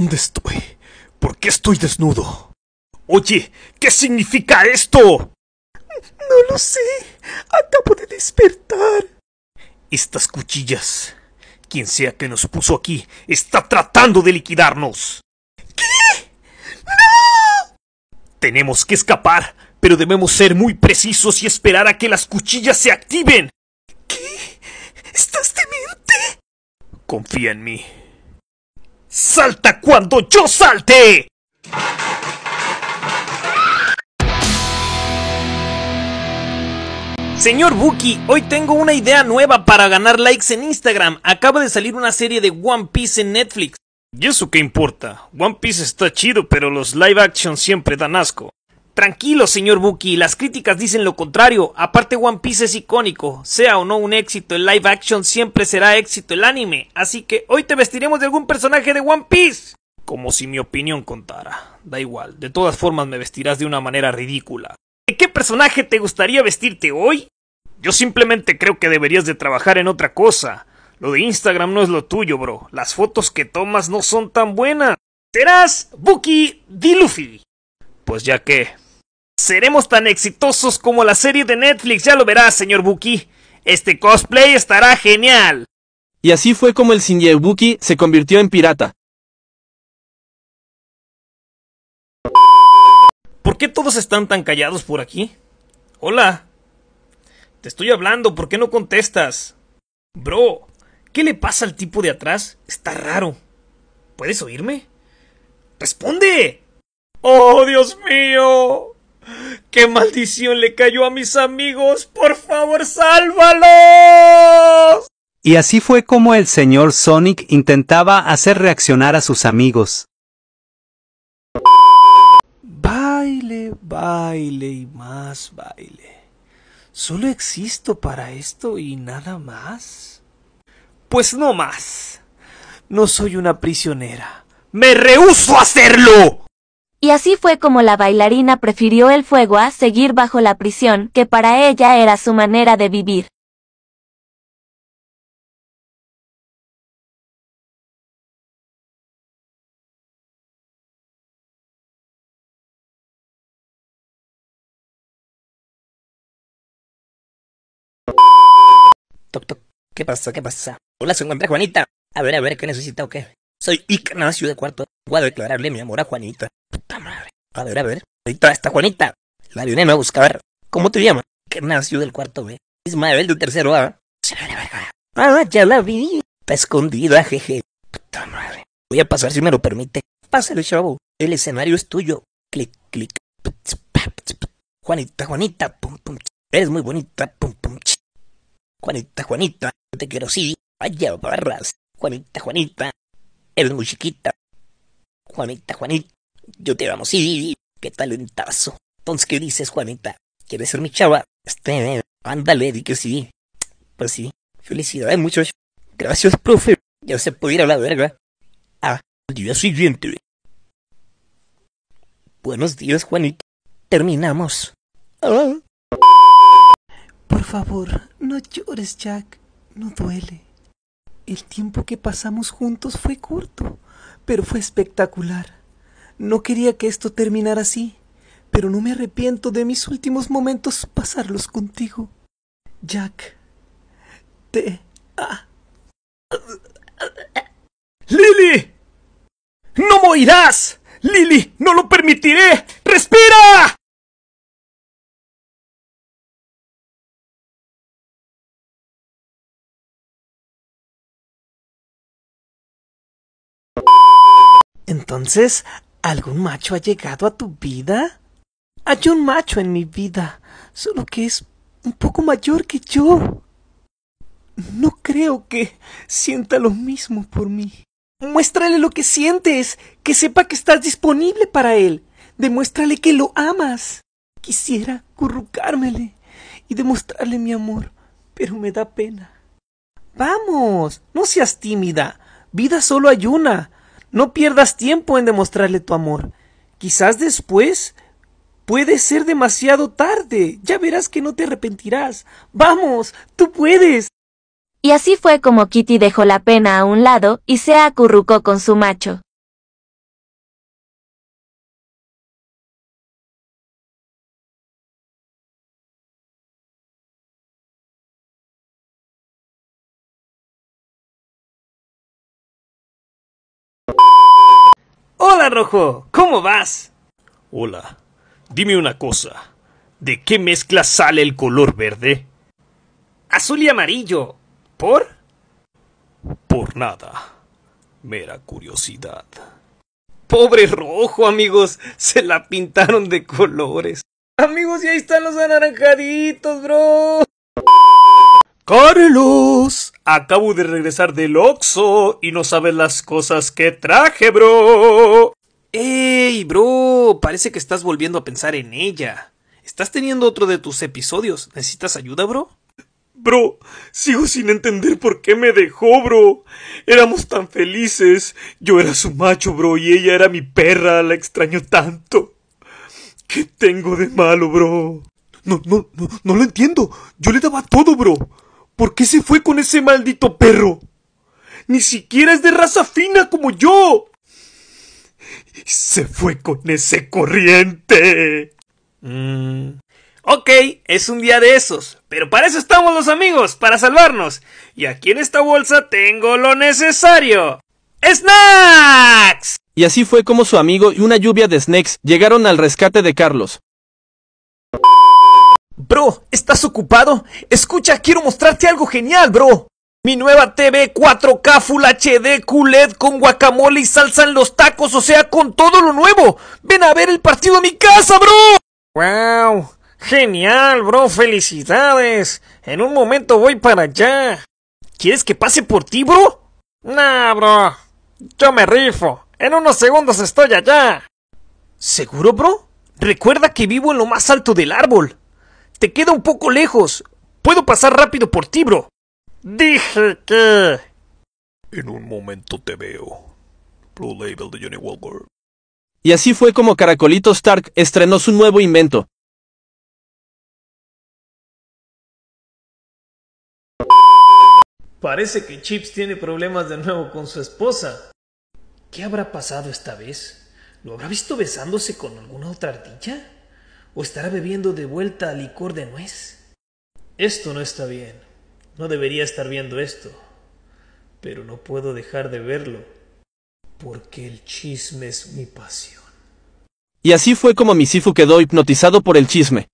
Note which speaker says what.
Speaker 1: ¿Dónde estoy? ¿Por qué estoy desnudo? Oye, ¿qué significa esto? No lo sé. Acabo de despertar. Estas cuchillas. Quien sea que nos puso aquí está tratando de liquidarnos. ¿Qué? ¡No! Tenemos que escapar, pero debemos ser muy precisos y esperar a que las cuchillas se activen. ¿Qué? ¿Estás demente? Confía en mí. Salta cuando yo salte. Señor Buki, hoy tengo una idea nueva para ganar likes en Instagram. Acaba de salir una serie de One Piece en Netflix. ¿Y eso qué importa? One Piece está chido, pero los live action siempre dan asco. Tranquilo, señor Buki, las críticas dicen lo contrario. Aparte, One Piece es icónico. Sea o no un éxito el live action, siempre será éxito el anime. Así que hoy te vestiremos de algún personaje de One Piece. Como si mi opinión contara. Da igual, de todas formas me vestirás de una manera ridícula. ¿De qué personaje te gustaría vestirte hoy? Yo simplemente creo que deberías de trabajar en otra cosa. Lo de Instagram no es lo tuyo, bro. Las fotos que tomas no son tan buenas. Serás Buki Diluffy pues ya que... Seremos tan exitosos como la serie de Netflix, ya lo verás, señor Buki. Este cosplay estará genial. Y así fue como el buki se convirtió en pirata. ¿Por qué todos están tan callados por aquí? Hola. Te estoy hablando, ¿por qué no contestas? Bro, ¿qué le pasa al tipo de atrás? Está raro. ¿Puedes oírme? ¡Responde! ¡Oh, Dios mío! ¡Qué maldición le cayó a mis amigos! ¡Por favor, sálvalos! Y así fue como el señor Sonic intentaba hacer reaccionar a sus amigos. Baile, baile y más baile. ¿Solo existo para esto y nada más? Pues no más. No soy una prisionera. ¡Me rehúso a hacerlo! Y así fue como la bailarina prefirió el fuego a seguir bajo la prisión, que para ella era su manera de vivir. Toc, toc. ¿Qué pasa? ¿Qué pasa? Hola, se encuentra Juanita. A ver, a ver, ¿qué necesita o qué? Soy Nacio de Cuarto. Voy a declararle mi amor a Juanita. A ver, a ver. Ahí está Juanita. La vienen busca, a ver. ¿Cómo te llamas? Que nació del cuarto B. Ismael del tercero A. Ah, ya la vi. Está escondida, jeje. Puta madre. Voy a pasar si me lo permite. Pásalo, chavo. El escenario es tuyo. Clic, clic. Juanita, Juanita. Pum, Eres muy bonita. Pum, Juanita, Juanita. Te quiero, sí. Vaya barras. Juanita, Juanita. Eres muy chiquita. Juanita, Juanita. Yo te amo, sí, qué talentazo. Entonces, ¿qué dices, Juanita? ¿Quieres ser mi chava? Este, ándale, di que sí. Pues sí. Felicidades, muchos. Gracias, profe. Ya se puede ir a la verga. Ah, El día siguiente. Buenos días, Juanita. Terminamos. Ah. Por favor, no llores, Jack. No duele. El tiempo que pasamos juntos fue corto, pero fue espectacular. No quería que esto terminara así, pero no me arrepiento de mis últimos momentos pasarlos contigo. Jack, te... A. ¡Lily! ¡No morirás! ¡Lily! ¡No lo permitiré! ¡Respira! Entonces, ¿Algún macho ha llegado a tu vida? Hay un macho en mi vida, solo que es un poco mayor que yo. No creo que sienta lo mismo por mí. Muéstrale lo que sientes, que sepa que estás disponible para él. Demuéstrale que lo amas. Quisiera currucármele y demostrarle mi amor, pero me da pena. Vamos, no seas tímida. Vida solo hay una. No pierdas tiempo en demostrarle tu amor. Quizás después puede ser demasiado tarde. Ya verás que no te arrepentirás. Vamos, tú puedes. Y así fue como Kitty dejó la pena a un lado y se acurrucó con su macho. Hola, Rojo. ¿Cómo vas? Hola. Dime una cosa. ¿De qué mezcla sale el color verde? Azul y amarillo. ¿Por? Por nada. Mera curiosidad. Pobre rojo, amigos. Se la pintaron de colores. Amigos, y ahí están los anaranjaditos, bro. Carlos, Acabo de regresar del Oxxo y no sabes las cosas que traje, bro. ¡Ey, bro! Parece que estás volviendo a pensar en ella. ¿Estás teniendo otro de tus episodios? ¿Necesitas ayuda, bro? Bro, sigo sin entender por qué me dejó, bro. Éramos tan felices. Yo era su macho, bro, y ella era mi perra. La extraño tanto. ¿Qué tengo de malo, bro? No, no, no, no lo entiendo. Yo le daba todo, bro. ¿Por qué se fue con ese maldito perro? Ni siquiera es de raza fina como yo. Se fue con ese corriente. Mm. Ok, es un día de esos, pero para eso estamos los amigos, para salvarnos. Y aquí en esta bolsa tengo lo necesario. ¡Snacks! Y así fue como su amigo y una lluvia de snacks llegaron al rescate de Carlos. Bro, ¿estás ocupado? Escucha, quiero mostrarte algo genial, bro. Mi nueva TV 4K Full HD QLED con guacamole y salsa en los tacos, o sea, con todo lo nuevo. Ven a ver el partido a mi casa, bro. ¡Wow! Genial, bro, felicidades. En un momento voy para allá. ¿Quieres que pase por ti, bro? Nah, bro. Yo me rifo. En unos segundos estoy allá. ¿Seguro, bro? Recuerda que vivo en lo más alto del árbol. Te queda un poco lejos. Puedo pasar rápido por ti, bro. Dije que. En un momento te veo. Blue Label de Johnny Walker. Y así fue como Caracolito Stark estrenó su nuevo invento. Parece que Chips tiene problemas de nuevo con su esposa. ¿Qué habrá pasado esta vez? ¿Lo habrá visto besándose con alguna otra ardilla? ¿O estará bebiendo de vuelta licor de nuez? Esto no está bien. No debería estar viendo esto. Pero no puedo dejar de verlo. Porque el chisme es mi pasión. Y así fue como Misifu quedó hipnotizado por el chisme.